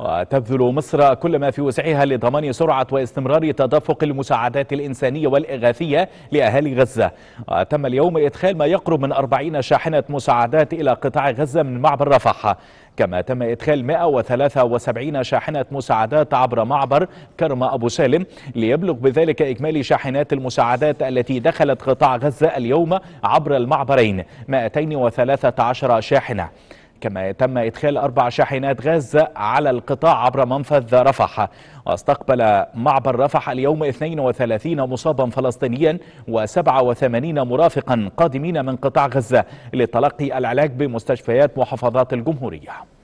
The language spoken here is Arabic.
وتبذل مصر كل ما في وسعها لضمان سرعة واستمرار تدفق المساعدات الإنسانية والإغاثية لأهالي غزة وتم اليوم إدخال ما يقرب من 40 شاحنة مساعدات إلى قطاع غزة من معبر رفح كما تم إدخال 173 شاحنة مساعدات عبر معبر كرم أبو سالم ليبلغ بذلك إجمالي شاحنات المساعدات التي دخلت قطاع غزة اليوم عبر المعبرين 213 شاحنة كما تم إدخال أربع شاحنات غاز على القطاع عبر منفذ رفح واستقبل معبر رفح اليوم 32 مصابا فلسطينيا و87 مرافقا قادمين من قطاع غزة لتلقي العلاج بمستشفيات محافظات الجمهورية